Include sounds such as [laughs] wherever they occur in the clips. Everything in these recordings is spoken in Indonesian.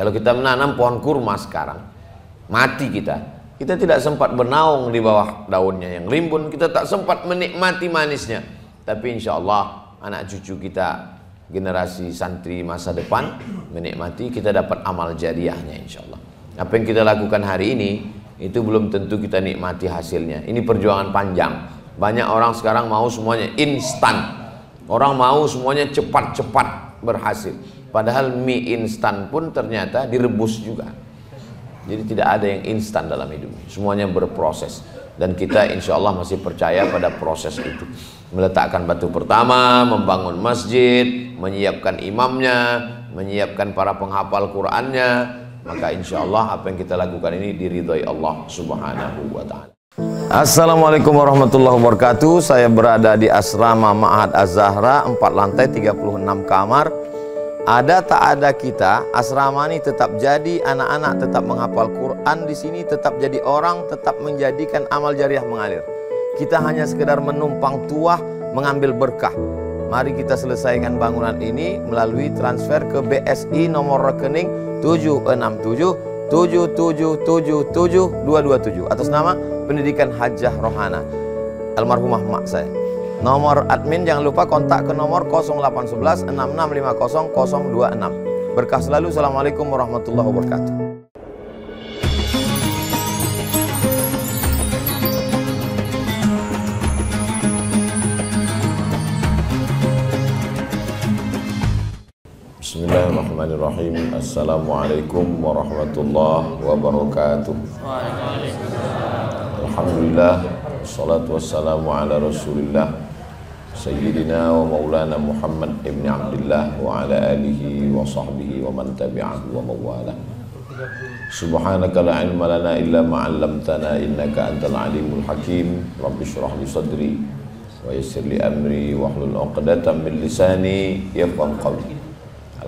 Kalau kita menanam pohon kurma sekarang, mati kita. Kita tidak sempat bernaung di bawah daunnya yang rimbun, kita tak sempat menikmati manisnya. Tapi insya Allah anak cucu kita, generasi santri masa depan menikmati, kita dapat amal jariahnya insya Allah. Apa yang kita lakukan hari ini, itu belum tentu kita nikmati hasilnya. Ini perjuangan panjang. Banyak orang sekarang mau semuanya instan. Orang mau semuanya cepat-cepat berhasil. Padahal mie instan pun ternyata direbus juga. Jadi tidak ada yang instan dalam hidup. Semuanya berproses. Dan kita insya Allah masih percaya pada proses itu. Meletakkan batu pertama, membangun masjid, menyiapkan imamnya, menyiapkan para penghafal Qur'annya. Maka insya Allah apa yang kita lakukan ini diridhoi Allah subhanahu wa ta'ala. Assalamualaikum warahmatullahi wabarakatuh. Saya berada di asrama Ma'had Az-Zahra, 4 lantai 36 kamar. Ada tak ada kita, asrama ini tetap jadi, anak-anak tetap menghafal Quran di sini, tetap jadi orang, tetap menjadikan amal jariah mengalir. Kita hanya sekedar menumpang tuah, mengambil berkah. Mari kita selesaikan bangunan ini melalui transfer ke BSI nomor rekening 767 7777227 atas nama Pendidikan Hajah Rohana almarhumah mak saya. Nomor admin jangan lupa kontak ke nomor 0811 6650 026. Berkah selalu. Assalamualaikum warahmatullahi wabarakatuh. Bismillahirrahmanirrahim Assalamualaikum warahmatullahi wabarakatuh Alhamdulillah Salatu wassalamu ala rasulillah سيدنا ومولانا محمد ابن عبد الله وعلى آله وصحبه ومن تبعه ومن والاه سبحانك لا علم لنا إلا ما علمتنا إنك أنت العليم الحكيم رب اشرح لي صدري ويسر لي أمري واحلل عقدة من لساني يفقه قولي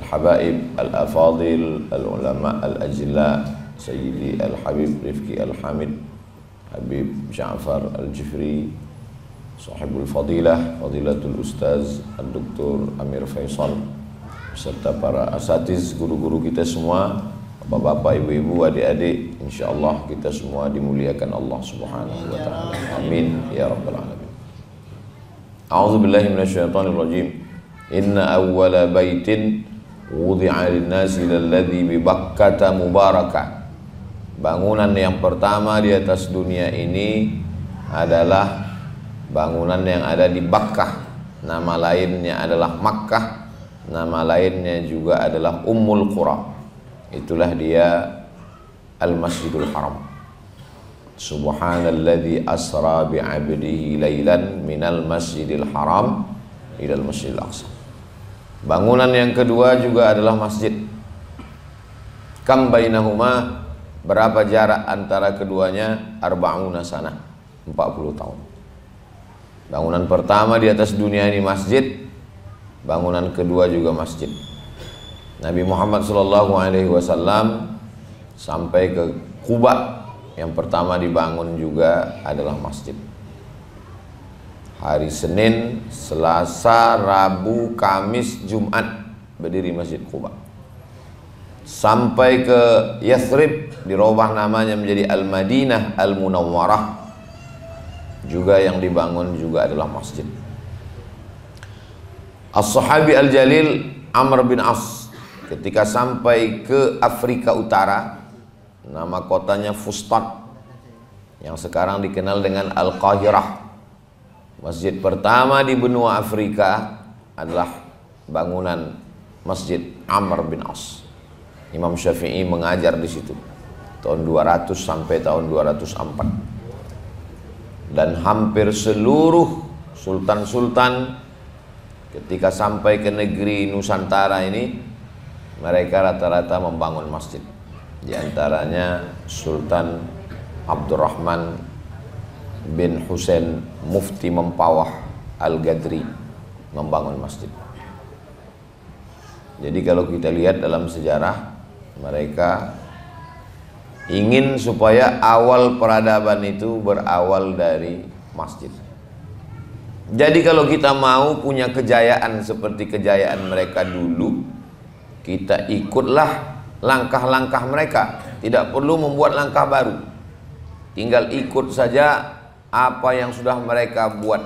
الحبائب الأفاضل العلماء الأجلاء سيدي الحبيب رفقي الحامد حبيب جعفر الجفري Sahibul Fadilah, Fadilatul Ustaz, Dr. Amir Faisal serta para asatiz guru-guru kita semua Bapak-bapak, ibu-ibu, adik-adik Insya Allah kita semua dimuliakan Allah subhanahu wa ta'ala Amin Ya Rabbal Alamin A'udhu billahi minasyaitanir rajim Inna awwala baitin Wudi'a linnasi lalladhi bibakkata mubaraka Bangunan yang pertama di atas dunia ini adalah bangunan yang ada di Bakkah nama lainnya adalah Makkah nama lainnya juga adalah Ummul Qura itulah dia Al-Masjidul Haram Subhanalladzi asra bi'abdihi lailan minal masjidil haram ilal masjidil aqsa Bangunan yang kedua juga adalah masjid Kam bainahuma berapa jarak antara keduanya arba'una sana 40 tahun Bangunan pertama di atas dunia ini masjid, bangunan kedua juga masjid. Nabi Muhammad SAW sampai ke Kuba yang pertama dibangun juga adalah masjid. Hari Senin, Selasa, Rabu, Kamis, Jumat berdiri masjid Kuba. Sampai ke Yathrib dirubah namanya menjadi Al Madinah Al Munawwarah juga yang dibangun juga adalah masjid. As-Sahabi Al-Jalil Amr bin As ketika sampai ke Afrika Utara nama kotanya Fustat yang sekarang dikenal dengan Al-Qahirah. Masjid pertama di benua Afrika adalah bangunan Masjid Amr bin As. Imam Syafi'i mengajar di situ tahun 200 sampai tahun 204 dan hampir seluruh sultan-sultan ketika sampai ke negeri Nusantara ini mereka rata-rata membangun masjid di antaranya Sultan Abdurrahman bin Hussein Mufti Mempawah Al-Gadri membangun masjid jadi kalau kita lihat dalam sejarah mereka ingin supaya awal peradaban itu berawal dari masjid. Jadi kalau kita mau punya kejayaan seperti kejayaan mereka dulu, kita ikutlah langkah-langkah mereka. Tidak perlu membuat langkah baru. Tinggal ikut saja apa yang sudah mereka buat.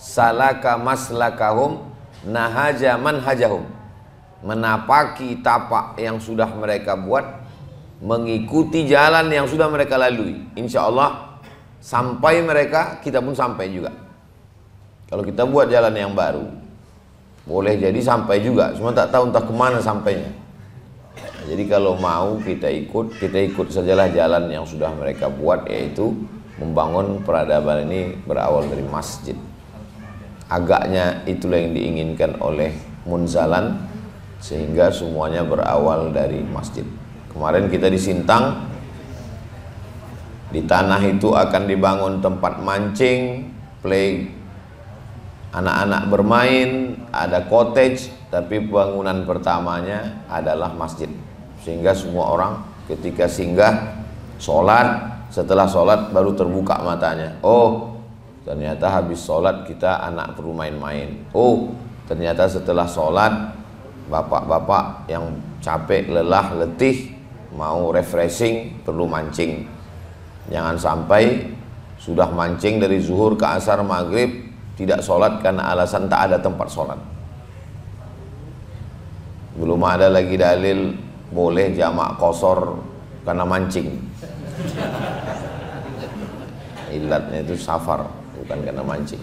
Salaka maslakahum nahaja manhajahum. Menapaki tapak yang sudah mereka buat mengikuti jalan yang sudah mereka lalui. Insya Allah sampai mereka kita pun sampai juga. Kalau kita buat jalan yang baru, boleh jadi sampai juga. Cuma tak tahu entah kemana sampainya. jadi kalau mau kita ikut, kita ikut sajalah jalan yang sudah mereka buat yaitu membangun peradaban ini berawal dari masjid. Agaknya itulah yang diinginkan oleh Munzalan sehingga semuanya berawal dari masjid. Kemarin kita di Sintang, di tanah itu akan dibangun tempat mancing, play anak-anak bermain, ada cottage, tapi bangunan pertamanya adalah masjid. Sehingga semua orang ketika singgah, sholat, setelah sholat baru terbuka matanya. Oh, ternyata habis sholat kita anak perlu main-main. Oh, ternyata setelah sholat, bapak-bapak yang capek, lelah, letih, mau refreshing perlu mancing jangan sampai sudah mancing dari zuhur ke asar maghrib tidak sholat karena alasan tak ada tempat sholat belum ada lagi dalil boleh jamak kosor karena mancing ilatnya itu safar bukan karena mancing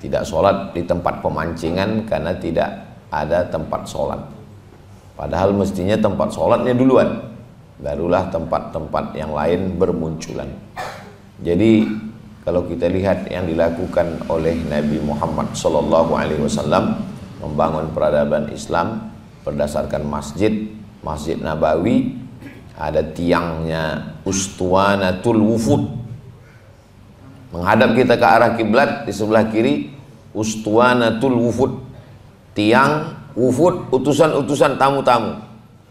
tidak sholat di tempat pemancingan karena tidak ada tempat sholat Padahal mestinya tempat sholatnya duluan. Barulah tempat-tempat yang lain bermunculan. Jadi kalau kita lihat yang dilakukan oleh Nabi Muhammad SAW membangun peradaban Islam berdasarkan masjid, masjid Nabawi ada tiangnya ustuanatul Wufud menghadap kita ke arah kiblat di sebelah kiri ustuanatul Wufud tiang wufud utusan-utusan tamu-tamu.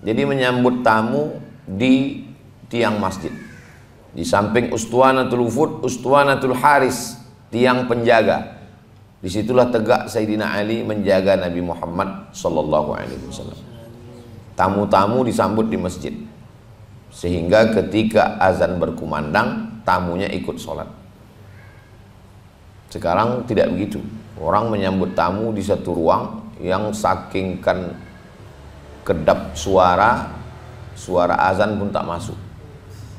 Jadi menyambut tamu di tiang masjid. Di samping ustuanatul wufud, ustuanatul haris, tiang penjaga. Disitulah tegak Sayyidina Ali menjaga Nabi Muhammad Sallallahu Alaihi Wasallam. Tamu-tamu disambut di masjid. Sehingga ketika azan berkumandang, tamunya ikut sholat. Sekarang tidak begitu. Orang menyambut tamu di satu ruang, yang sakingkan kedap suara suara azan pun tak masuk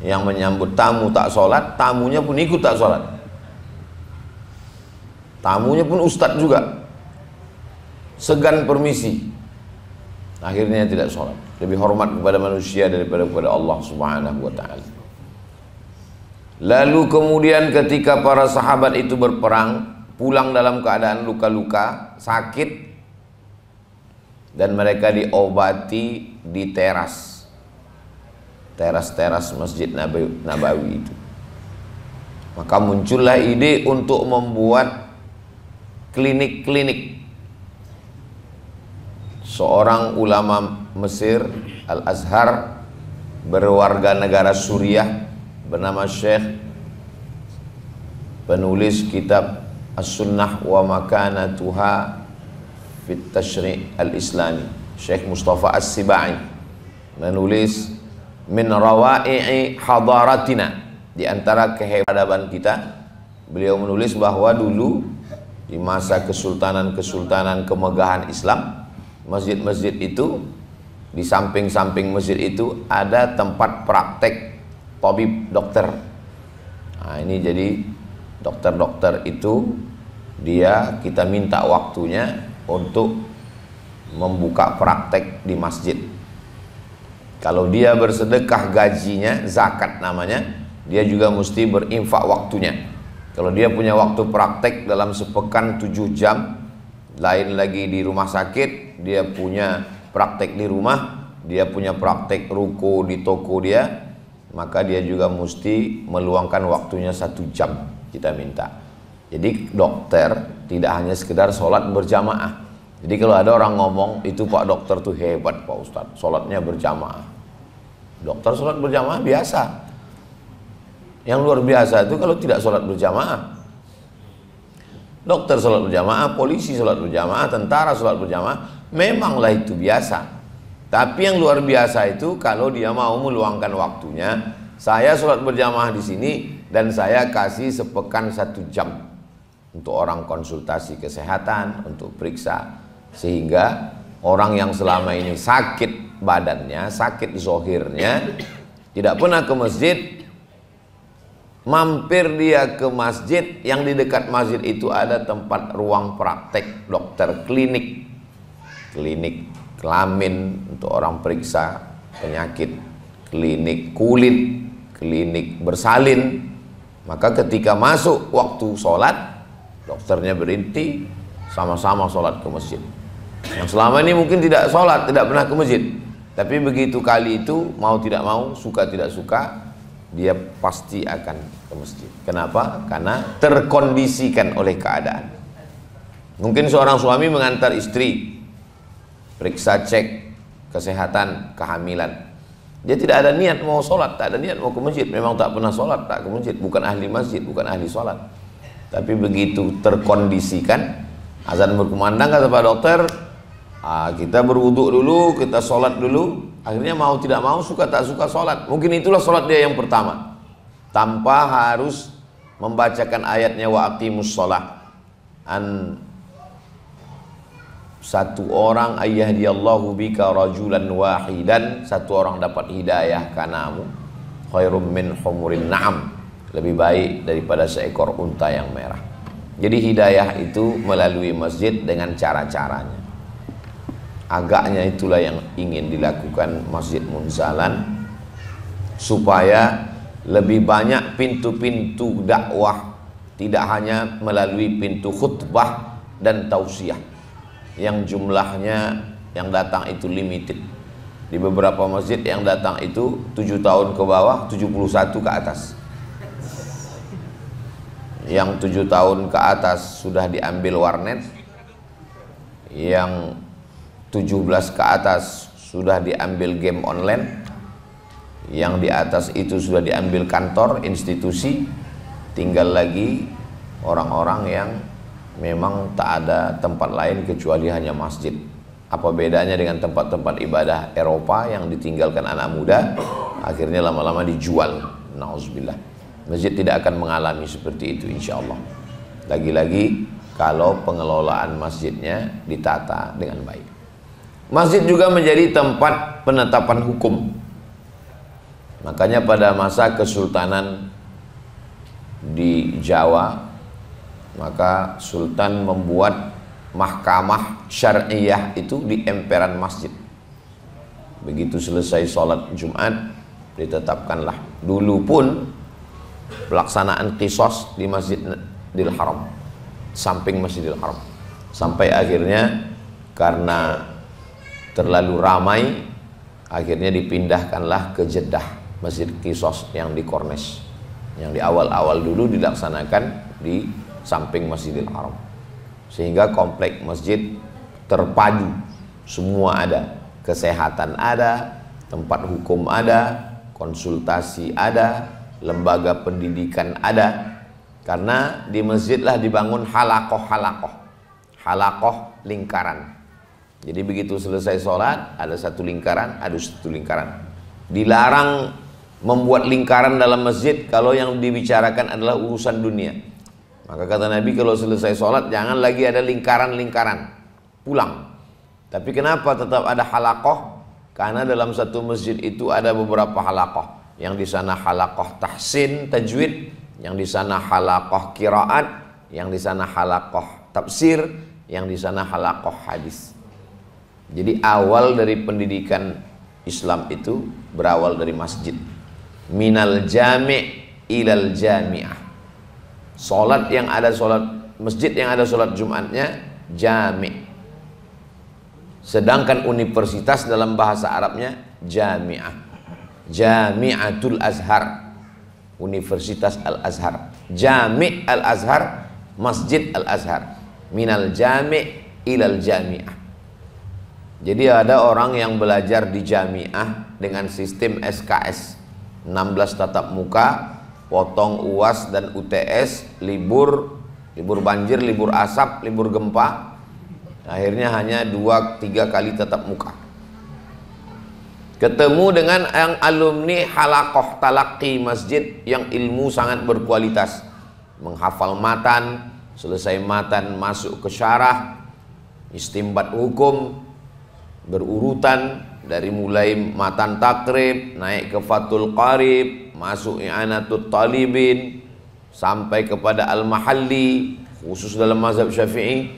yang menyambut tamu tak sholat tamunya pun ikut tak sholat tamunya pun ustadz juga segan permisi akhirnya tidak sholat lebih hormat kepada manusia daripada kepada Allah subhanahu wa ta'ala lalu kemudian ketika para sahabat itu berperang pulang dalam keadaan luka-luka sakit dan mereka diobati di teras teras-teras Masjid Nabawi, itu. Maka muncullah ide untuk membuat klinik-klinik. Seorang ulama Mesir Al-Azhar berwarga negara Suriah bernama Syekh penulis kitab As-Sunnah wa Makanatuha fit Tashri' al-Islami Syekh Mustafa As-Sibai menulis min rawa'i'i hadaratina di antara kehebatan kita beliau menulis bahwa dulu di masa kesultanan-kesultanan kemegahan Islam masjid-masjid itu di samping-samping masjid itu ada tempat praktek tabib dokter nah ini jadi dokter-dokter itu dia kita minta waktunya untuk membuka praktek di masjid. Kalau dia bersedekah gajinya, zakat namanya, dia juga mesti berinfak waktunya. Kalau dia punya waktu praktek dalam sepekan 7 jam, lain lagi di rumah sakit, dia punya praktek di rumah, dia punya praktek ruko di toko dia, maka dia juga mesti meluangkan waktunya satu jam kita minta. Jadi dokter tidak hanya sekedar sholat berjamaah. Jadi kalau ada orang ngomong, itu Pak Dokter tuh hebat Pak Ustadz, sholatnya berjamaah. Dokter sholat berjamaah biasa. Yang luar biasa itu kalau tidak sholat berjamaah. Dokter sholat berjamaah, polisi sholat berjamaah, tentara sholat berjamaah, memanglah itu biasa. Tapi yang luar biasa itu kalau dia mau meluangkan waktunya, saya sholat berjamaah di sini dan saya kasih sepekan satu jam untuk orang konsultasi kesehatan, untuk periksa sehingga orang yang selama ini sakit badannya, sakit zohirnya, tidak pernah ke masjid, mampir dia ke masjid yang di dekat masjid itu ada tempat ruang praktek dokter klinik, klinik kelamin untuk orang periksa penyakit, klinik kulit, klinik bersalin. Maka ketika masuk waktu sholat, dokternya berhenti sama-sama sholat ke masjid yang selama ini mungkin tidak sholat tidak pernah ke masjid tapi begitu kali itu mau tidak mau suka tidak suka dia pasti akan ke masjid kenapa karena terkondisikan oleh keadaan mungkin seorang suami mengantar istri periksa cek kesehatan kehamilan dia tidak ada niat mau sholat, tak ada niat mau ke masjid. Memang tak pernah sholat, tak ke masjid. Bukan ahli masjid, bukan ahli sholat. Tapi begitu terkondisikan, azan berkumandang kata Pak Dokter, ah, kita berwuduk dulu, kita sholat dulu. Akhirnya mau tidak mau, suka tak suka sholat. Mungkin itulah sholat dia yang pertama. Tanpa harus membacakan ayatnya wa aqimus sholat. An satu orang ayah ayyahdiyallahu bika rajulan wahidan satu orang dapat hidayah kanamu khairum min humurin na'am lebih baik daripada seekor unta yang merah. Jadi hidayah itu melalui masjid dengan cara-caranya. Agaknya itulah yang ingin dilakukan Masjid Munzalan supaya lebih banyak pintu-pintu dakwah tidak hanya melalui pintu khutbah dan tausiah yang jumlahnya yang datang itu limited di beberapa masjid yang datang itu 7 tahun ke bawah 71 ke atas yang tujuh tahun ke atas sudah diambil warnet yang 17 ke atas sudah diambil game online yang di atas itu sudah diambil kantor institusi tinggal lagi orang-orang yang memang tak ada tempat lain kecuali hanya masjid apa bedanya dengan tempat-tempat ibadah Eropa yang ditinggalkan anak muda akhirnya lama-lama dijual nauzubillah Masjid tidak akan mengalami seperti itu insya Allah. Lagi-lagi kalau pengelolaan masjidnya ditata dengan baik. Masjid juga menjadi tempat penetapan hukum. Makanya pada masa kesultanan di Jawa, maka sultan membuat mahkamah syariah itu di emperan masjid. Begitu selesai sholat Jumat, ditetapkanlah. Dulu pun pelaksanaan kisos di Masjidil Haram samping Masjidil Haram sampai akhirnya karena terlalu ramai akhirnya dipindahkanlah ke Jeddah Masjid Kisos yang di Kornes yang di awal-awal dulu dilaksanakan di samping Masjidil Haram sehingga komplek masjid terpadu semua ada kesehatan ada tempat hukum ada konsultasi ada lembaga pendidikan ada karena di masjidlah dibangun halakoh-halakoh halakoh lingkaran jadi begitu selesai sholat ada satu lingkaran ada satu lingkaran dilarang membuat lingkaran dalam masjid kalau yang dibicarakan adalah urusan dunia maka kata Nabi kalau selesai sholat jangan lagi ada lingkaran-lingkaran pulang tapi kenapa tetap ada halakoh karena dalam satu masjid itu ada beberapa halakoh yang di sana halakoh tahsin tajwid, yang di sana halakoh kiraat, yang di sana halakoh tafsir, yang di sana halakoh hadis. Jadi awal dari pendidikan Islam itu berawal dari masjid. Minal jami' ilal jami'ah. Solat yang ada solat masjid yang ada solat Jumatnya jami'. Sedangkan universitas dalam bahasa Arabnya jami'ah Jami'atul Azhar Universitas Al-Azhar Jami' Al-Azhar Masjid Al-Azhar Minal Jami' ilal Jami'ah Jadi ada orang yang belajar di Jami'ah Dengan sistem SKS 16 tatap muka Potong UAS dan UTS Libur Libur banjir, libur asap, libur gempa Akhirnya hanya 2-3 kali tatap muka ketemu dengan yang alumni halakoh talaki masjid yang ilmu sangat berkualitas menghafal matan selesai matan masuk ke syarah istimbat hukum berurutan dari mulai matan takrib naik ke fatul qarib masuk i'anatul talibin sampai kepada al-mahalli khusus dalam mazhab syafi'i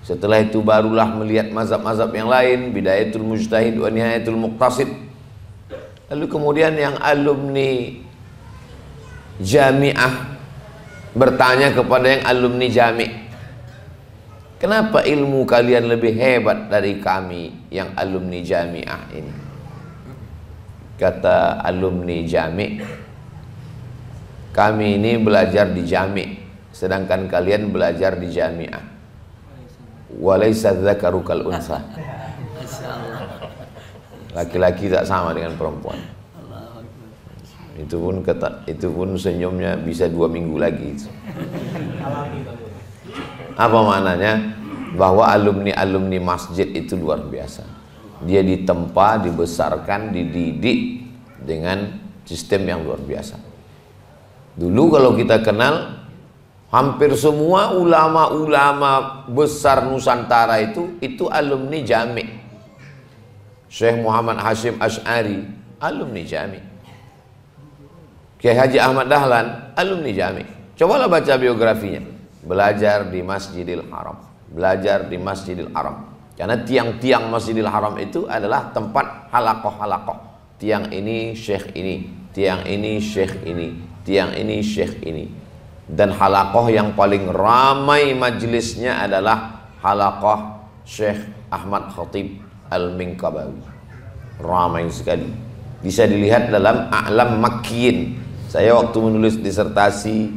setelah itu barulah melihat mazhab-mazhab yang lain, bidayatul mujtahid wa nihayatul muqtasid. Lalu kemudian yang alumni jamiah bertanya kepada yang alumni jami kenapa ilmu kalian lebih hebat dari kami yang alumni jamiah ini kata alumni jami kami ini belajar di jami sedangkan kalian belajar di jamiah Walaysa dzakaru kal unsa. Laki-laki tak sama dengan perempuan. Itu pun kata, itu pun senyumnya bisa dua minggu lagi. Apa maknanya? Bahwa alumni-alumni masjid itu luar biasa. Dia ditempa, dibesarkan, dididik dengan sistem yang luar biasa. Dulu kalau kita kenal Hampir semua ulama-ulama besar Nusantara itu itu alumni Jami. Syekh Muhammad Hashim Ash'ari, alumni Jami. Kiai Haji Ahmad Dahlan, alumni Jami. Cobalah baca biografinya. Belajar di Masjidil Haram. Belajar di Masjidil Haram. Karena tiang-tiang Masjidil Haram itu adalah tempat halakoh-halakoh. Tiang ini, syekh ini. Tiang ini, syekh ini. Tiang ini, syekh ini dan halakoh yang paling ramai majelisnya adalah halakoh Syekh Ahmad Khatib Al-Minkabawi ramai sekali bisa dilihat dalam A'lam makin. saya waktu menulis disertasi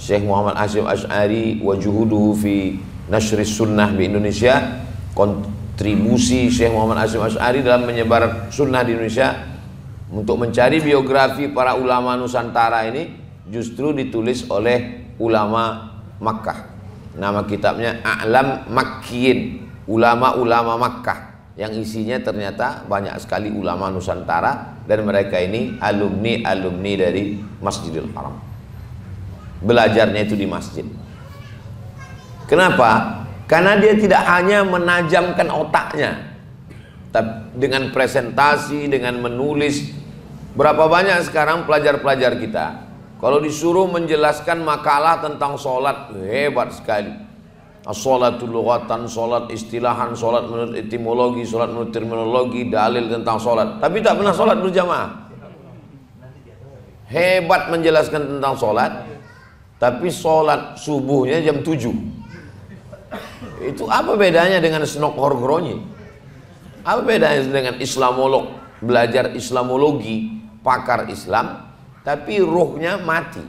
Syekh Muhammad Asyim Ash'ari wa juhuduhu fi nashri sunnah di Indonesia kontribusi Syekh Muhammad Asyim Ash'ari dalam menyebar sunnah di Indonesia untuk mencari biografi para ulama Nusantara ini justru ditulis oleh ulama Makkah. Nama kitabnya A'lam Makkiyin, ulama-ulama Makkah yang isinya ternyata banyak sekali ulama Nusantara dan mereka ini alumni-alumni dari Masjidil Haram. Belajarnya itu di masjid. Kenapa? Karena dia tidak hanya menajamkan otaknya tapi dengan presentasi, dengan menulis. Berapa banyak sekarang pelajar-pelajar kita kalau disuruh menjelaskan makalah tentang sholat, hebat sekali. Sholat lughatan, sholat istilahan, sholat menurut etimologi, sholat menurut terminologi, dalil tentang sholat. Tapi tak pernah sholat berjamaah. Hebat menjelaskan tentang sholat, tapi sholat subuhnya jam 7. Itu apa bedanya dengan snok horgronyi? Apa bedanya dengan islamolog? Belajar islamologi, pakar Islam, tapi ruhnya mati.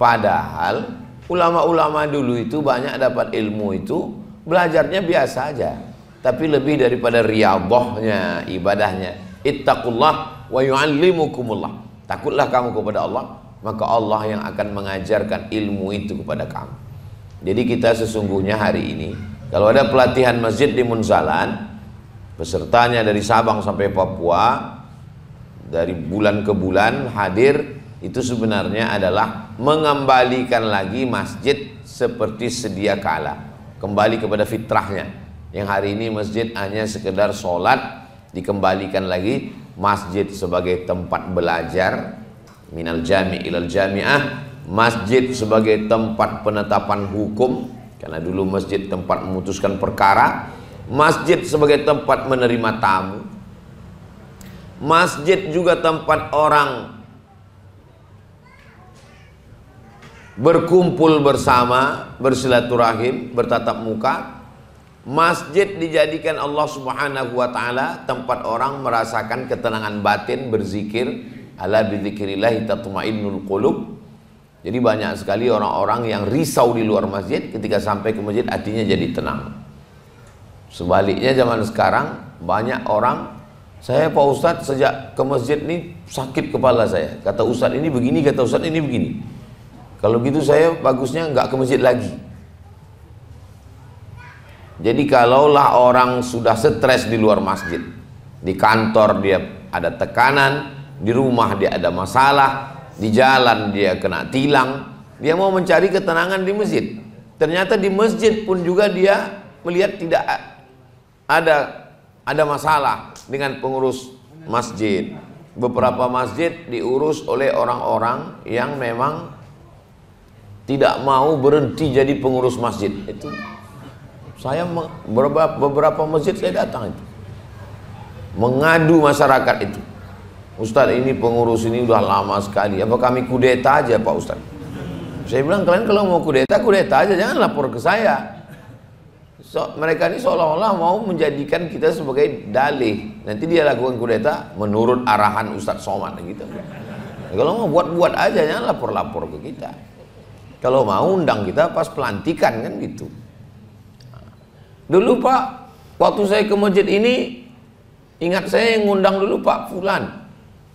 Padahal ulama-ulama dulu itu banyak dapat ilmu itu belajarnya biasa aja, tapi lebih daripada riabohnya ibadahnya. Ittaqullah wa yu'allimukumullah. Takutlah kamu kepada Allah, maka Allah yang akan mengajarkan ilmu itu kepada kamu. Jadi kita sesungguhnya hari ini kalau ada pelatihan masjid di Munzalan, pesertanya dari Sabang sampai Papua, dari bulan ke bulan hadir itu sebenarnya adalah mengembalikan lagi masjid seperti sedia kala kembali kepada fitrahnya yang hari ini masjid hanya sekedar sholat dikembalikan lagi masjid sebagai tempat belajar minal jami ilal jamiah masjid sebagai tempat penetapan hukum karena dulu masjid tempat memutuskan perkara masjid sebagai tempat menerima tamu Masjid juga tempat orang berkumpul bersama, bersilaturahim, bertatap muka. Masjid dijadikan Allah Subhanahu wa taala tempat orang merasakan ketenangan batin berzikir, ala bizikrillah tatmainnul qulub. Jadi banyak sekali orang-orang yang risau di luar masjid ketika sampai ke masjid hatinya jadi tenang. Sebaliknya zaman sekarang banyak orang saya Pak Ustadz sejak ke masjid ini sakit kepala saya. Kata Ustadz ini begini, kata Ustadz ini begini. Kalau gitu saya bagusnya nggak ke masjid lagi. Jadi kalaulah orang sudah stres di luar masjid, di kantor dia ada tekanan, di rumah dia ada masalah, di jalan dia kena tilang, dia mau mencari ketenangan di masjid. Ternyata di masjid pun juga dia melihat tidak ada ada masalah, dengan pengurus masjid. Beberapa masjid diurus oleh orang-orang yang memang tidak mau berhenti jadi pengurus masjid. Itu saya beberapa, beberapa masjid saya datang itu. Mengadu masyarakat itu. Ustadz ini pengurus ini udah lama sekali. Apa kami kudeta aja Pak Ustadz? Saya bilang kalian kalau mau kudeta, kudeta aja. Jangan lapor ke saya so, mereka ini seolah-olah mau menjadikan kita sebagai dalih. Nanti dia lakukan kudeta menurut arahan Ustadz Somad gitu. Kalau mau buat-buat aja, jangan lapor-lapor ke kita. Kalau mau undang kita pas pelantikan kan gitu. Dulu Pak, waktu saya ke masjid ini, ingat saya yang ngundang dulu Pak Fulan.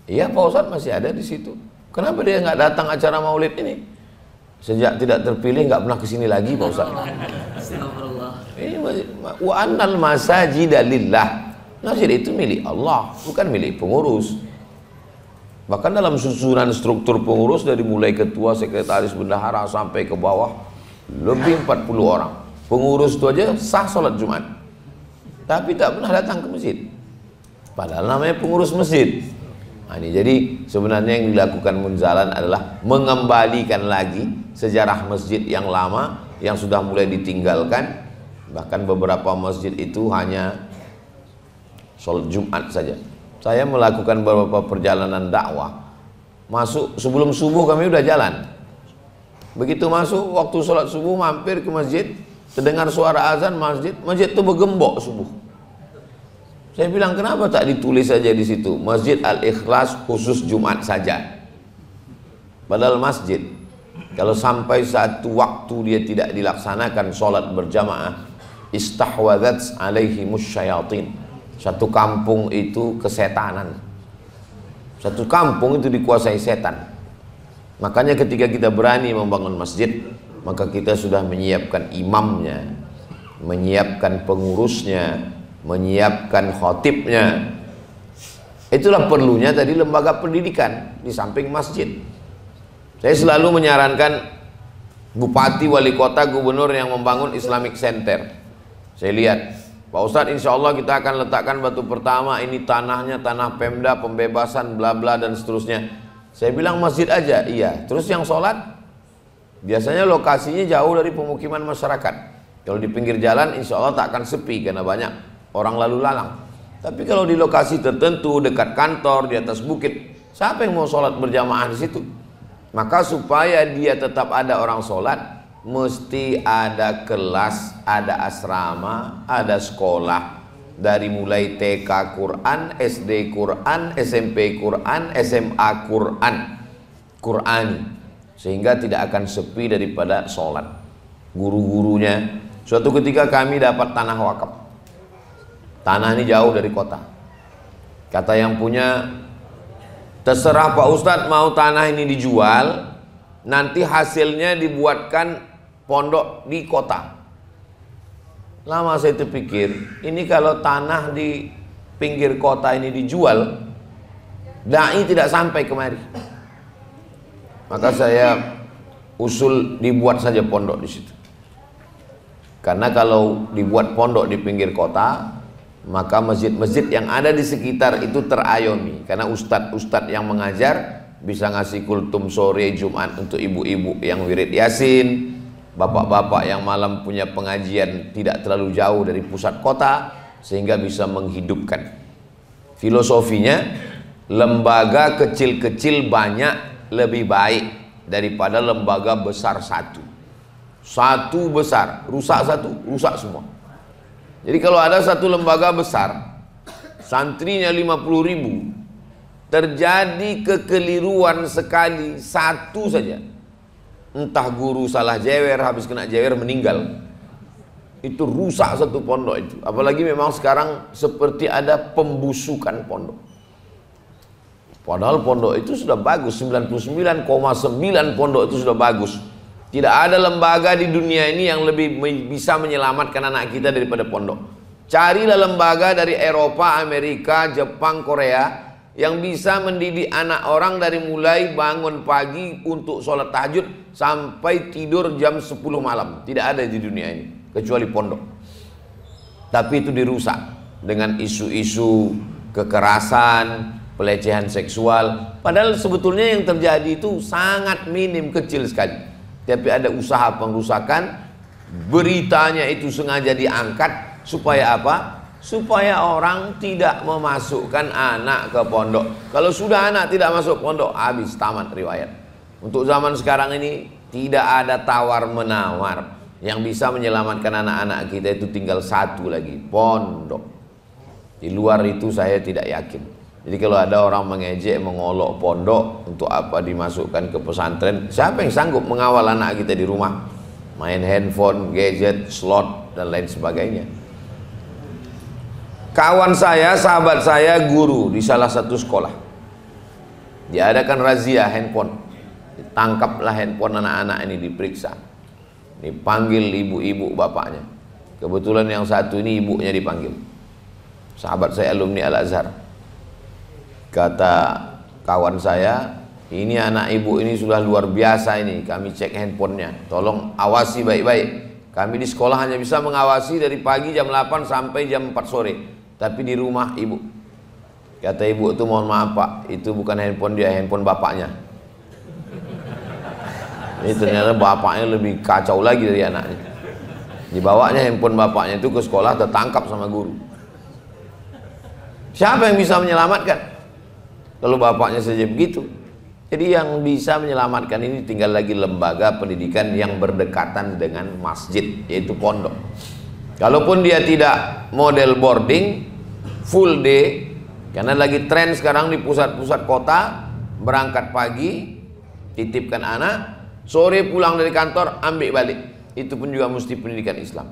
Iya Pak Ustadz masih ada di situ. Kenapa dia nggak datang acara maulid ini? Sejak tidak terpilih nggak pernah kesini lagi Pak ustadz. Ini wa annal masajid lillah. Masjid itu milik Allah, bukan milik pengurus. Bahkan dalam susunan struktur pengurus dari mulai ketua, sekretaris, bendahara sampai ke bawah lebih 40 orang. Pengurus itu aja sah sholat Jumat. Tapi tak pernah datang ke masjid. Padahal namanya pengurus masjid. Nah, ini jadi sebenarnya yang dilakukan Munzalan adalah mengembalikan lagi sejarah masjid yang lama yang sudah mulai ditinggalkan bahkan beberapa masjid itu hanya sholat Jumat saja saya melakukan beberapa perjalanan dakwah masuk sebelum subuh kami sudah jalan begitu masuk waktu sholat subuh mampir ke masjid terdengar suara azan masjid masjid itu bergembok subuh saya bilang kenapa tak ditulis saja di situ masjid al ikhlas khusus Jumat saja padahal masjid kalau sampai satu waktu dia tidak dilaksanakan sholat berjamaah, istahwadat alaihi musyayatin. Satu kampung itu kesetanan. Satu kampung itu dikuasai setan. Makanya ketika kita berani membangun masjid, maka kita sudah menyiapkan imamnya, menyiapkan pengurusnya, menyiapkan khotibnya. Itulah perlunya tadi lembaga pendidikan di samping masjid. Saya selalu menyarankan bupati, wali kota, gubernur yang membangun Islamic Center. Saya lihat, Pak Ustadz insya Allah kita akan letakkan batu pertama, ini tanahnya, tanah Pemda, pembebasan, bla bla dan seterusnya. Saya bilang masjid aja, iya. Terus yang sholat, biasanya lokasinya jauh dari pemukiman masyarakat. Kalau di pinggir jalan insya Allah tak akan sepi karena banyak orang lalu lalang. Tapi kalau di lokasi tertentu, dekat kantor, di atas bukit, siapa yang mau sholat berjamaah di situ? Maka supaya dia tetap ada orang sholat, mesti ada kelas, ada asrama, ada sekolah. Dari mulai TK Quran, SD Quran, SMP Quran, SMA Quran, Quran Sehingga tidak akan sepi daripada sholat. Guru-gurunya. Suatu ketika kami dapat tanah wakaf. Tanah ini jauh dari kota. Kata yang punya Terserah Pak Ustadz mau tanah ini dijual, nanti hasilnya dibuatkan pondok di kota. Lama saya terpikir, ini kalau tanah di pinggir kota ini dijual, dai tidak sampai kemari. Maka saya usul dibuat saja pondok di situ. Karena kalau dibuat pondok di pinggir kota, maka masjid-masjid yang ada di sekitar itu terayomi karena ustadz-ustadz yang mengajar bisa ngasih kultum sore Jumat untuk ibu-ibu yang wirid yasin bapak-bapak yang malam punya pengajian tidak terlalu jauh dari pusat kota sehingga bisa menghidupkan filosofinya lembaga kecil-kecil banyak lebih baik daripada lembaga besar satu satu besar rusak satu rusak semua jadi kalau ada satu lembaga besar, santrinya 50 ribu, terjadi kekeliruan sekali, satu saja. Entah guru salah jewer, habis kena jewer meninggal. Itu rusak satu pondok itu. Apalagi memang sekarang seperti ada pembusukan pondok. Padahal pondok itu sudah bagus, 99,9 pondok itu sudah bagus tidak ada lembaga di dunia ini yang lebih bisa menyelamatkan anak kita daripada pondok. Carilah lembaga dari Eropa, Amerika, Jepang, Korea yang bisa mendidik anak orang dari mulai bangun pagi untuk sholat tahajud sampai tidur jam 10 malam. Tidak ada di dunia ini, kecuali pondok. Tapi itu dirusak dengan isu-isu kekerasan, pelecehan seksual. Padahal sebetulnya yang terjadi itu sangat minim, kecil sekali tapi ada usaha pengrusakan beritanya itu sengaja diangkat supaya apa? Supaya orang tidak memasukkan anak ke pondok. Kalau sudah anak tidak masuk pondok, habis tamat riwayat. Untuk zaman sekarang ini tidak ada tawar menawar. Yang bisa menyelamatkan anak-anak kita itu tinggal satu lagi, pondok. Di luar itu saya tidak yakin. Jadi kalau ada orang mengejek, mengolok pondok untuk apa dimasukkan ke pesantren, siapa yang sanggup mengawal anak kita di rumah? Main handphone, gadget, slot dan lain sebagainya. Kawan saya, sahabat saya, guru di salah satu sekolah. Diadakan razia handphone. Ditangkaplah handphone anak-anak ini diperiksa. Dipanggil ibu-ibu bapaknya. Kebetulan yang satu ini ibunya dipanggil. Sahabat saya alumni Al-Azhar Kata kawan saya, ini anak ibu ini sudah luar biasa ini. Kami cek handphonenya. Tolong awasi baik-baik. Kami di sekolah hanya bisa mengawasi dari pagi jam 8 sampai jam 4 sore. Tapi di rumah ibu. Kata ibu itu mohon maaf pak, itu bukan handphone dia, handphone bapaknya. Ini ternyata bapaknya lebih kacau lagi dari anaknya. Dibawanya handphone bapaknya itu ke sekolah tertangkap sama guru. Siapa yang bisa menyelamatkan? Kalau bapaknya saja begitu. Jadi yang bisa menyelamatkan ini tinggal lagi lembaga pendidikan yang berdekatan dengan masjid, yaitu pondok. Kalaupun dia tidak model boarding, full day, karena lagi tren sekarang di pusat-pusat kota, berangkat pagi, titipkan anak, sore pulang dari kantor, ambil balik. Itu pun juga mesti pendidikan Islam.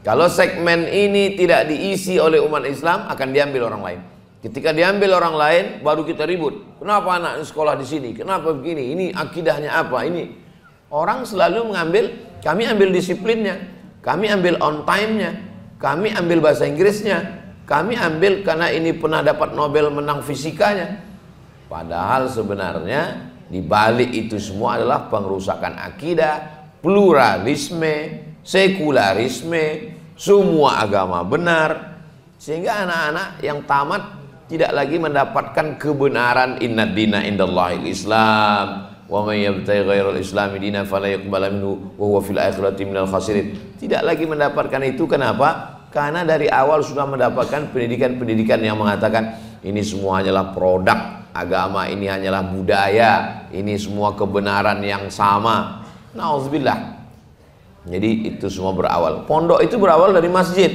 Kalau segmen ini tidak diisi oleh umat Islam, akan diambil orang lain. Ketika diambil orang lain, baru kita ribut. Kenapa anak sekolah di sini? Kenapa begini? Ini akidahnya apa? Ini orang selalu mengambil, kami ambil disiplinnya, kami ambil on time-nya, kami ambil bahasa Inggrisnya, kami ambil karena ini pernah dapat Nobel menang fisikanya. Padahal sebenarnya di balik itu semua adalah pengrusakan akidah, pluralisme, sekularisme, semua agama benar. Sehingga anak-anak yang tamat tidak lagi mendapatkan kebenaran inna dina indallahi islam wa may yabtaghi ghairal islami dina fala yuqbala minhu wa huwa fil akhirati minal khasirin tidak lagi mendapatkan itu kenapa karena dari awal sudah mendapatkan pendidikan-pendidikan yang mengatakan ini semua hanyalah produk agama ini hanyalah budaya ini semua kebenaran yang sama nauzubillah jadi itu semua berawal pondok itu berawal dari masjid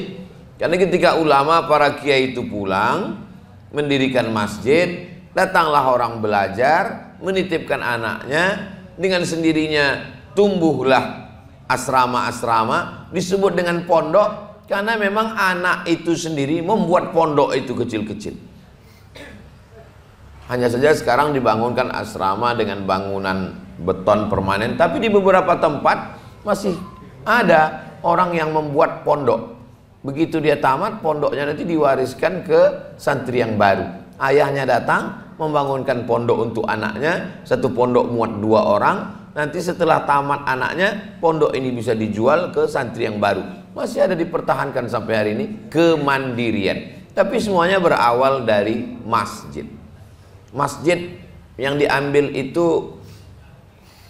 karena ketika ulama para kiai itu pulang mendirikan masjid, datanglah orang belajar, menitipkan anaknya, dengan sendirinya tumbuhlah asrama-asrama, disebut dengan pondok, karena memang anak itu sendiri membuat pondok itu kecil-kecil. Hanya saja sekarang dibangunkan asrama dengan bangunan beton permanen, tapi di beberapa tempat masih ada orang yang membuat pondok Begitu dia tamat, pondoknya nanti diwariskan ke santri yang baru. Ayahnya datang, membangunkan pondok untuk anaknya, satu pondok muat dua orang. Nanti setelah tamat anaknya, pondok ini bisa dijual ke santri yang baru. Masih ada dipertahankan sampai hari ini, kemandirian. Tapi semuanya berawal dari masjid. Masjid yang diambil itu,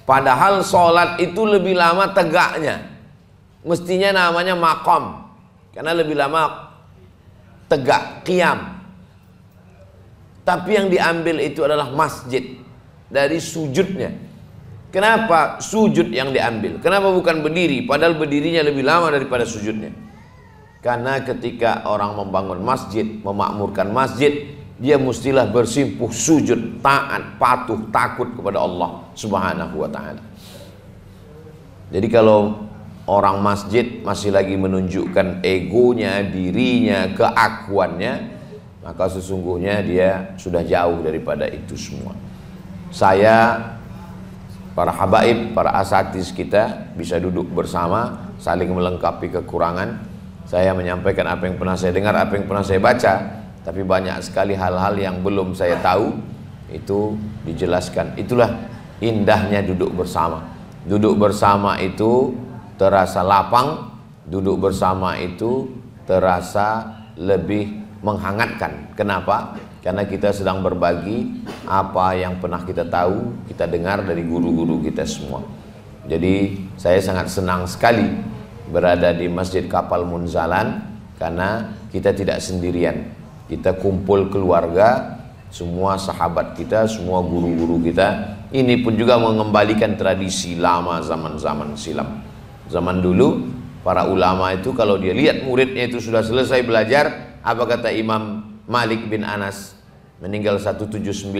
padahal sholat itu lebih lama tegaknya. Mestinya namanya makom karena lebih lama tegak, kiam. Tapi yang diambil itu adalah masjid dari sujudnya. Kenapa sujud yang diambil? Kenapa bukan berdiri? Padahal berdirinya lebih lama daripada sujudnya. Karena ketika orang membangun masjid, memakmurkan masjid, dia mestilah bersimpuh sujud, taat, patuh, takut kepada Allah Subhanahu wa taala. Jadi kalau Orang masjid masih lagi menunjukkan egonya, dirinya, keakuannya, maka sesungguhnya dia sudah jauh daripada itu semua. Saya, para habaib, para asatis kita bisa duduk bersama, saling melengkapi kekurangan. Saya menyampaikan apa yang pernah saya dengar, apa yang pernah saya baca, tapi banyak sekali hal-hal yang belum saya tahu itu dijelaskan. Itulah indahnya duduk bersama. Duduk bersama itu terasa lapang, duduk bersama itu terasa lebih menghangatkan. Kenapa? Karena kita sedang berbagi apa yang pernah kita tahu, kita dengar dari guru-guru kita semua. Jadi saya sangat senang sekali berada di Masjid Kapal Munzalan karena kita tidak sendirian. Kita kumpul keluarga, semua sahabat kita, semua guru-guru kita. Ini pun juga mengembalikan tradisi lama zaman-zaman silam. Zaman dulu para ulama itu kalau dia lihat muridnya itu sudah selesai belajar, apa kata Imam Malik bin Anas meninggal 179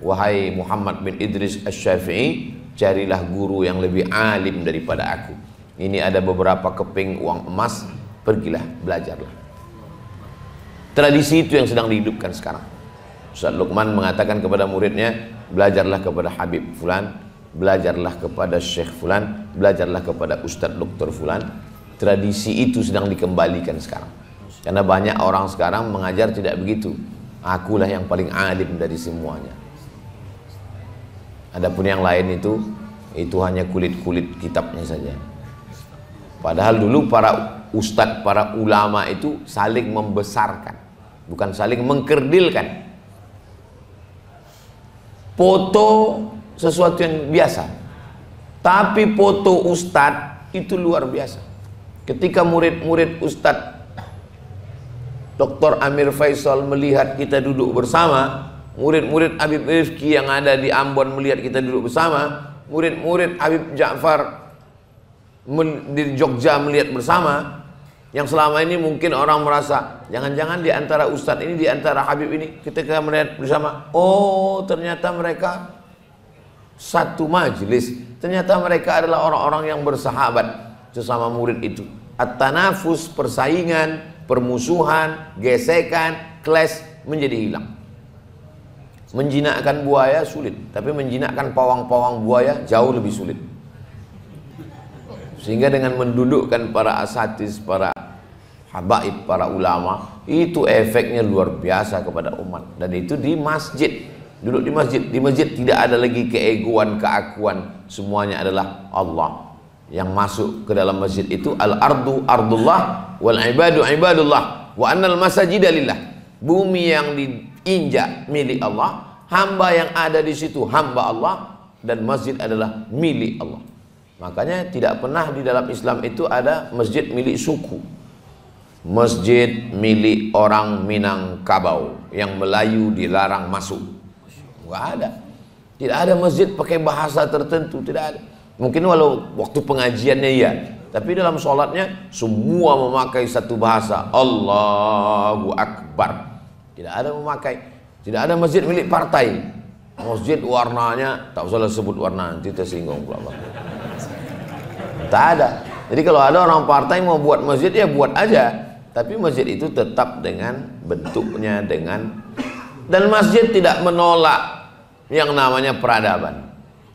wahai Muhammad bin Idris Asy-Syafi'i carilah guru yang lebih alim daripada aku ini ada beberapa keping uang emas pergilah belajarlah tradisi itu yang sedang dihidupkan sekarang Ustaz Luqman mengatakan kepada muridnya belajarlah kepada Habib Fulan belajarlah kepada Syekh Fulan, belajarlah kepada Ustadz Dr. Fulan. Tradisi itu sedang dikembalikan sekarang. Karena banyak orang sekarang mengajar tidak begitu. Akulah yang paling alim dari semuanya. Adapun yang lain itu, itu hanya kulit-kulit kitabnya saja. Padahal dulu para ustadz, para ulama itu saling membesarkan. Bukan saling mengkerdilkan. Foto sesuatu yang biasa. Tapi foto ustad itu luar biasa. Ketika murid-murid ustad Dr. Amir Faisal melihat kita duduk bersama, murid-murid Habib Rifki yang ada di Ambon melihat kita duduk bersama, murid-murid Habib Ja'far di Jogja melihat bersama, yang selama ini mungkin orang merasa jangan-jangan di antara ustadz ini di antara habib ini kita melihat bersama oh ternyata mereka satu majelis. Ternyata mereka adalah orang-orang yang bersahabat sesama murid itu. At-tanafus, persaingan, permusuhan, gesekan, clash menjadi hilang. Menjinakkan buaya sulit, tapi menjinakkan pawang-pawang buaya jauh lebih sulit. Sehingga dengan mendudukkan para asatis, para habaib, para ulama, itu efeknya luar biasa kepada umat. Dan itu di masjid duduk di masjid di masjid tidak ada lagi keegoan keakuan semuanya adalah Allah yang masuk ke dalam masjid itu al ardu ardullah wal ibadu ibadullah wa annal masajidalillah. bumi yang diinjak milik Allah hamba yang ada di situ hamba Allah dan masjid adalah milik Allah makanya tidak pernah di dalam Islam itu ada masjid milik suku masjid milik orang Minangkabau yang Melayu dilarang masuk nggak ada tidak ada masjid pakai bahasa tertentu tidak ada mungkin walau waktu pengajiannya iya tapi dalam sholatnya semua memakai satu bahasa Allahu Akbar tidak ada memakai tidak ada masjid milik partai masjid warnanya tak usah sebut warna nanti tersinggung pula tak ada jadi kalau ada orang partai mau buat masjid ya buat aja tapi masjid itu tetap dengan bentuknya dengan dan masjid tidak menolak yang namanya peradaban.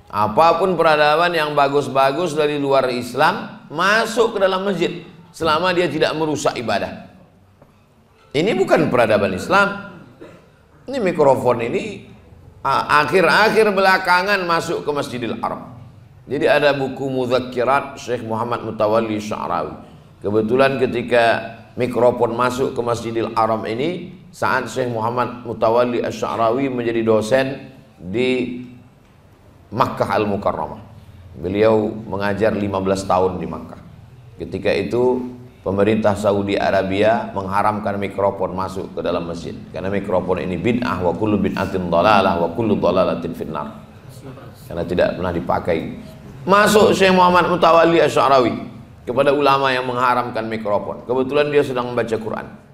Apapun peradaban yang bagus-bagus dari luar Islam masuk ke dalam masjid selama dia tidak merusak ibadah. Ini bukan peradaban Islam. Ini mikrofon ini akhir-akhir belakangan masuk ke Masjidil Haram. Jadi ada buku Muzakirat Syekh Muhammad Mutawalli Sya'rawi. Kebetulan ketika mikrofon masuk ke Masjidil Haram ini saat Syekh Muhammad Mutawalli Asy'arawi menjadi dosen di Makkah Al-Mukarramah. Beliau mengajar 15 tahun di Makkah. Ketika itu pemerintah Saudi Arabia mengharamkan mikrofon masuk ke dalam masjid karena mikrofon ini bid'ah wa kullu bid'atin dalalah wa kullu dalalatin finnar. Karena tidak pernah dipakai. Masuk Syekh Muhammad Mutawalli Asy'arawi kepada ulama yang mengharamkan mikrofon. Kebetulan dia sedang membaca Quran.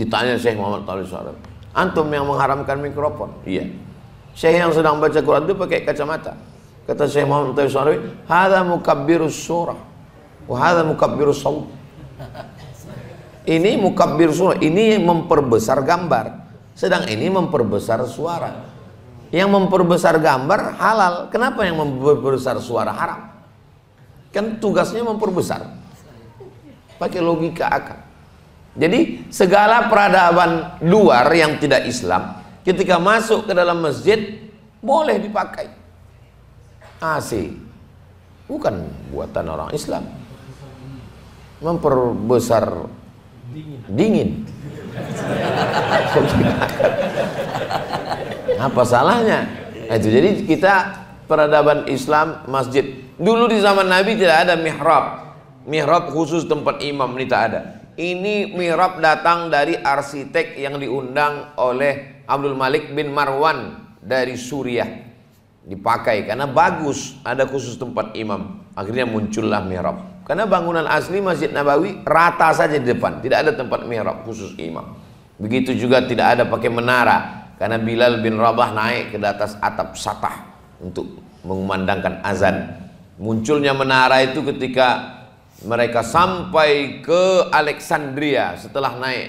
Ditanya Syekh Muhammad Talib Syarab. Antum yang mengharamkan mikrofon? Iya. Syekh yang sedang baca Quran itu pakai kacamata. Kata Syekh Muhammad Talib Suara Hada mukabbirus surah wa hadza mukabbirus saut." Ini mukabbir surah, ini memperbesar gambar. Sedang ini memperbesar suara. Yang memperbesar gambar halal. Kenapa yang memperbesar suara haram? Kan tugasnya memperbesar. Pakai logika akal. Jadi segala peradaban luar yang tidak Islam ketika masuk ke dalam masjid boleh dipakai. AC bukan buatan orang Islam. Memperbesar dingin. [laughs] Apa salahnya? Nah, itu jadi kita peradaban Islam masjid. Dulu di zaman Nabi tidak ada mihrab. Mihrab khusus tempat imam ini tak ada. Ini mirab datang dari arsitek yang diundang oleh Abdul Malik bin Marwan dari Suriah. Dipakai karena bagus, ada khusus tempat imam. Akhirnya muncullah mirab Karena bangunan asli Masjid Nabawi rata saja di depan, tidak ada tempat mirab khusus imam. Begitu juga tidak ada pakai menara karena Bilal bin Rabah naik ke atas atap satah untuk mengumandangkan azan. Munculnya menara itu ketika mereka sampai ke Alexandria setelah naik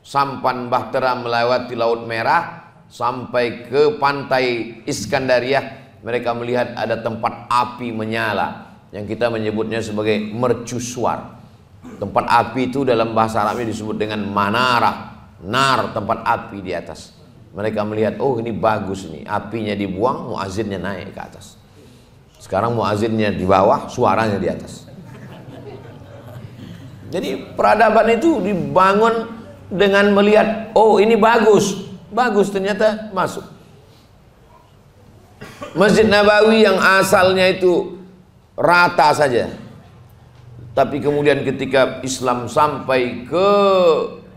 sampan Bahtera melewati Laut Merah sampai ke pantai Iskandariah. Mereka melihat ada tempat api menyala yang kita menyebutnya sebagai mercusuar. Tempat api itu dalam bahasa Arabnya disebut dengan manara, nar tempat api di atas. Mereka melihat, oh ini bagus nih, apinya dibuang, muazinnya naik ke atas. Sekarang muazinnya di bawah, suaranya di atas. Jadi peradaban itu dibangun dengan melihat, oh ini bagus, bagus ternyata masuk. Masjid Nabawi yang asalnya itu rata saja. Tapi kemudian ketika Islam sampai ke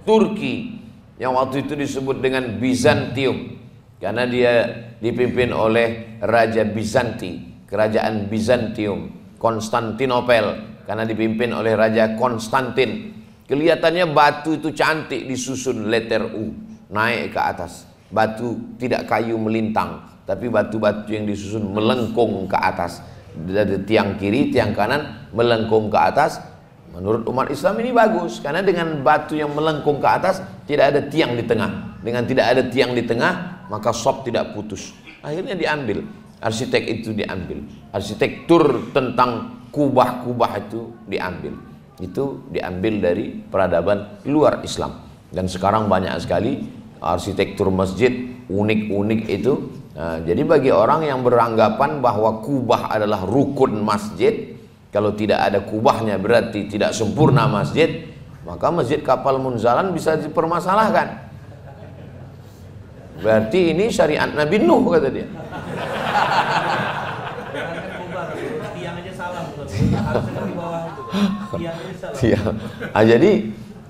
Turki yang waktu itu disebut dengan Bizantium karena dia dipimpin oleh Raja Bizanti, kerajaan Bizantium, Konstantinopel karena dipimpin oleh Raja Konstantin. Kelihatannya batu itu cantik disusun letter U naik ke atas. Batu tidak kayu melintang, tapi batu-batu yang disusun melengkung ke atas. Dari tiang kiri, tiang kanan melengkung ke atas. Menurut umat Islam ini bagus karena dengan batu yang melengkung ke atas tidak ada tiang di tengah. Dengan tidak ada tiang di tengah, maka sop tidak putus. Akhirnya diambil. Arsitek itu diambil. Arsitektur tentang kubah-kubah itu diambil. Itu diambil dari peradaban luar Islam. Dan sekarang banyak sekali arsitektur masjid unik-unik itu. Nah, jadi bagi orang yang beranggapan bahwa kubah adalah rukun masjid, kalau tidak ada kubahnya berarti tidak sempurna masjid, maka masjid kapal Munzalan bisa dipermasalahkan. Berarti ini syariat Nabi Nuh kata dia. Ya. ah, jadi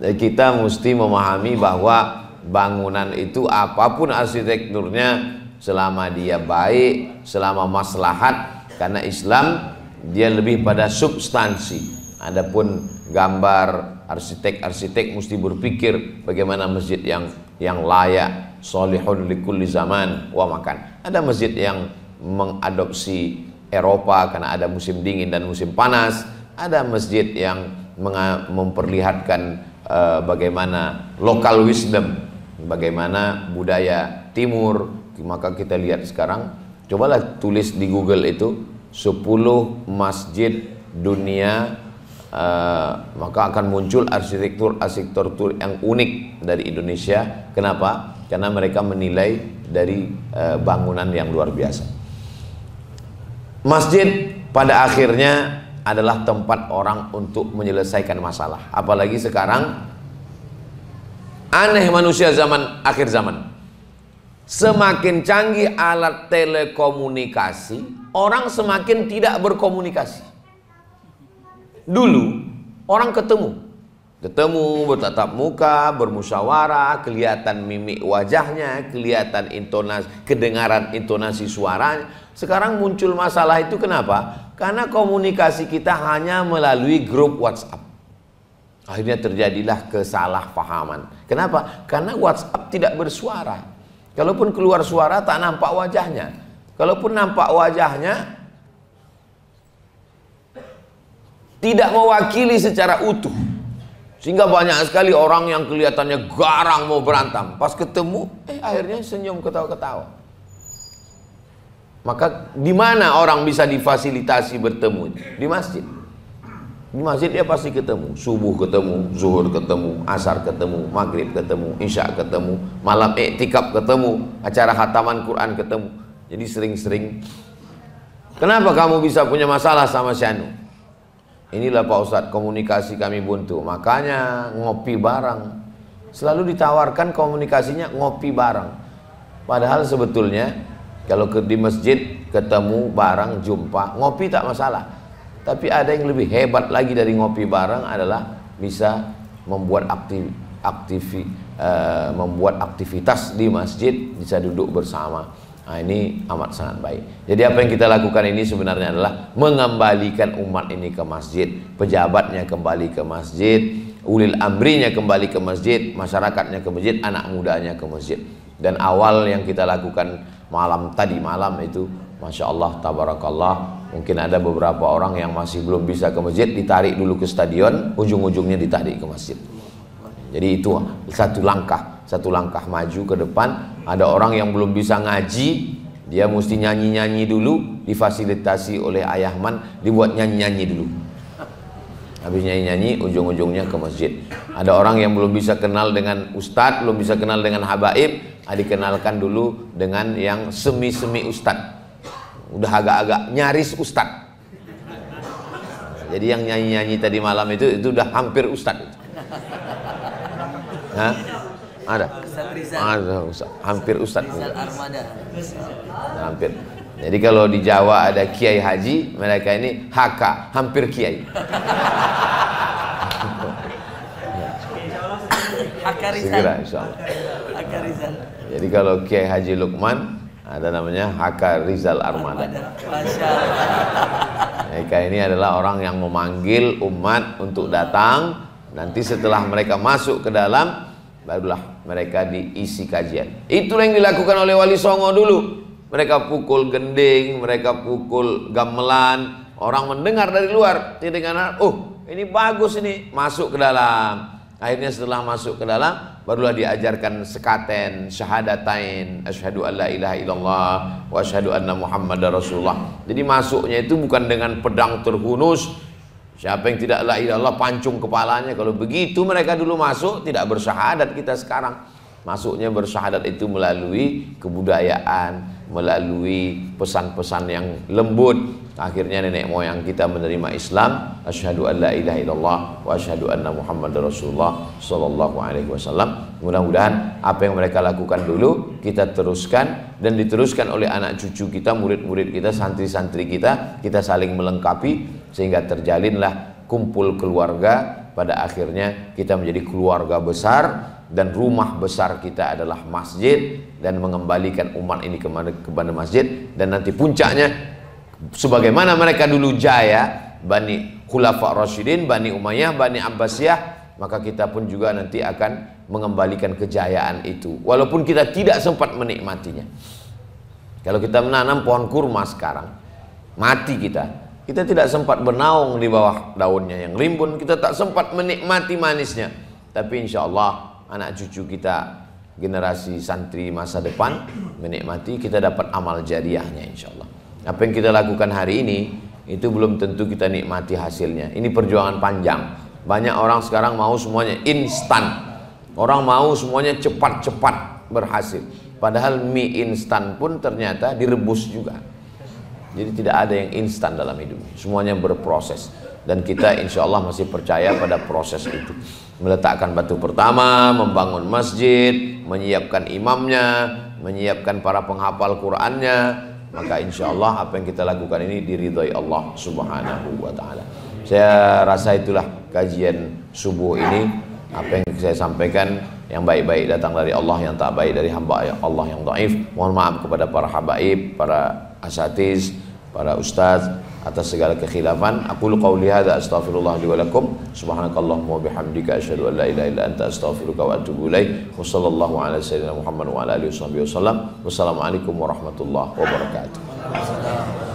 eh, kita mesti memahami bahwa bangunan itu apapun arsitekturnya selama dia baik, selama maslahat karena Islam dia lebih pada substansi. Adapun gambar arsitek-arsitek mesti berpikir bagaimana masjid yang yang layak, solihun likulli zaman, wa makan. Ada masjid yang mengadopsi Eropa karena ada musim dingin dan musim panas, ada masjid yang memperlihatkan uh, bagaimana local wisdom, bagaimana budaya timur. Maka kita lihat sekarang, cobalah tulis di Google itu 10 masjid dunia Uh, maka akan muncul arsitektur arsitektur yang unik dari Indonesia. Kenapa? Karena mereka menilai dari uh, bangunan yang luar biasa. Masjid pada akhirnya adalah tempat orang untuk menyelesaikan masalah. Apalagi sekarang aneh manusia zaman akhir zaman. Semakin canggih alat telekomunikasi, orang semakin tidak berkomunikasi. Dulu orang ketemu, Ketemu, bertatap muka, bermusyawarah, kelihatan mimik wajahnya, kelihatan intonasi, kedengaran intonasi suaranya. Sekarang muncul masalah itu kenapa? Karena komunikasi kita hanya melalui grup WhatsApp. Akhirnya terjadilah kesalahpahaman. Kenapa? Karena WhatsApp tidak bersuara. Kalaupun keluar suara tak nampak wajahnya. Kalaupun nampak wajahnya tidak mewakili secara utuh. Sehingga banyak sekali orang yang kelihatannya garang mau berantem. Pas ketemu, eh akhirnya senyum ketawa-ketawa. Maka di mana orang bisa difasilitasi bertemu? Di masjid. Di masjid dia pasti ketemu. Subuh ketemu, zuhur ketemu, asar ketemu, maghrib ketemu, isya ketemu, malam iktikaf ketemu, acara hataman Quran ketemu. Jadi sering-sering. Kenapa kamu bisa punya masalah sama Syanu? Inilah Pak Ustadz komunikasi kami buntu. Makanya ngopi bareng. Selalu ditawarkan komunikasinya ngopi bareng. Padahal sebetulnya kalau ke di masjid ketemu bareng jumpa ngopi tak masalah. Tapi ada yang lebih hebat lagi dari ngopi bareng adalah bisa membuat aktif, aktif, uh, eh, membuat aktivitas di masjid bisa duduk bersama Nah, ini amat sangat baik. Jadi apa yang kita lakukan ini sebenarnya adalah mengembalikan umat ini ke masjid, pejabatnya kembali ke masjid, ulil amrinya kembali ke masjid, masyarakatnya ke masjid, anak mudanya ke masjid. Dan awal yang kita lakukan malam tadi malam itu, masya Allah, tabarakallah. Mungkin ada beberapa orang yang masih belum bisa ke masjid, ditarik dulu ke stadion, ujung-ujungnya ditarik ke masjid. Jadi itu satu langkah, satu langkah maju ke depan ada orang yang belum bisa ngaji, dia mesti nyanyi-nyanyi dulu, difasilitasi oleh ayahman, dibuat nyanyi-nyanyi dulu. Habis nyanyi-nyanyi, ujung-ujungnya ke masjid. Ada orang yang belum bisa kenal dengan ustadz, belum bisa kenal dengan habaib, ah, dikenalkan dulu dengan yang semi-semi ustadz. Udah agak-agak nyaris ustadz. Jadi yang nyanyi-nyanyi tadi malam itu, itu udah hampir ustadz. Hah? Ada. Ada Ustaz. Hampir Ustaz. Armada. Hampir. Jadi kalau di Jawa ada Kiai Haji, mereka ini HK, hampir Kiai. [laughs] Segera Insyaallah Jadi kalau Kiai Haji Lukman, ada namanya HK Rizal Armada. Mereka ini adalah orang yang memanggil umat untuk datang. Nanti setelah mereka masuk ke dalam, barulah mereka diisi kajian. Itu yang dilakukan oleh Wali Songo dulu. Mereka pukul gending, mereka pukul gamelan. Orang mendengar dari luar, tidak oh ini bagus ini, masuk ke dalam. Akhirnya setelah masuk ke dalam, barulah diajarkan sekaten, syahadatain, asyhadu alla ilaha illallah wa asyhadu anna muhammadar rasulullah. Jadi masuknya itu bukan dengan pedang terhunus, Siapa yang tidak la ilallah pancung kepalanya. Kalau begitu mereka dulu masuk tidak bersyahadat kita sekarang. Masuknya bersyahadat itu melalui kebudayaan, melalui pesan-pesan yang lembut, akhirnya nenek moyang kita menerima Islam asyhadu an la ilaha illallah wa asyhadu anna muhammadar rasulullah sallallahu alaihi wasallam mudah-mudahan apa yang mereka lakukan dulu kita teruskan dan diteruskan oleh anak cucu kita murid-murid kita santri-santri kita kita saling melengkapi sehingga terjalinlah kumpul keluarga pada akhirnya kita menjadi keluarga besar dan rumah besar kita adalah masjid dan mengembalikan umat ini kepada masjid dan nanti puncaknya sebagaimana mereka dulu jaya Bani Khulafa Rashidin, Bani Umayyah, Bani Abbasiyah, maka kita pun juga nanti akan mengembalikan kejayaan itu walaupun kita tidak sempat menikmatinya. Kalau kita menanam pohon kurma sekarang, mati kita. Kita tidak sempat bernaung di bawah daunnya yang rimbun, kita tak sempat menikmati manisnya. Tapi insya Allah anak cucu kita generasi santri masa depan menikmati kita dapat amal jariahnya insya Allah. Apa yang kita lakukan hari ini itu belum tentu kita nikmati hasilnya. Ini perjuangan panjang. Banyak orang sekarang mau semuanya instan. Orang mau semuanya cepat-cepat berhasil. Padahal mie instan pun ternyata direbus juga. Jadi tidak ada yang instan dalam hidup. Semuanya berproses. Dan kita insya Allah masih percaya pada proses itu. Meletakkan batu pertama, membangun masjid, menyiapkan imamnya, menyiapkan para penghafal Qur'annya, maka insya Allah apa yang kita lakukan ini diridhai Allah Subhanahu wa Ta'ala. Saya rasa itulah kajian subuh ini. Apa yang saya sampaikan yang baik-baik datang dari Allah, yang tak baik dari hamba Allah yang taif. Mohon maaf kepada para habaib, para asatis, para ustadz, atas segala kekhilafan. Aku qauli hadza astaghfirullah li wa lakum. Subhanakallahumma wa bihamdika asyhadu an la ilaha illa anta astaghfiruka wa atubu ilaik. Wa sallallahu ala sayyidina Muhammad wa ala alihi wasallam. Wassalamualaikum warahmatullahi wabarakatuh.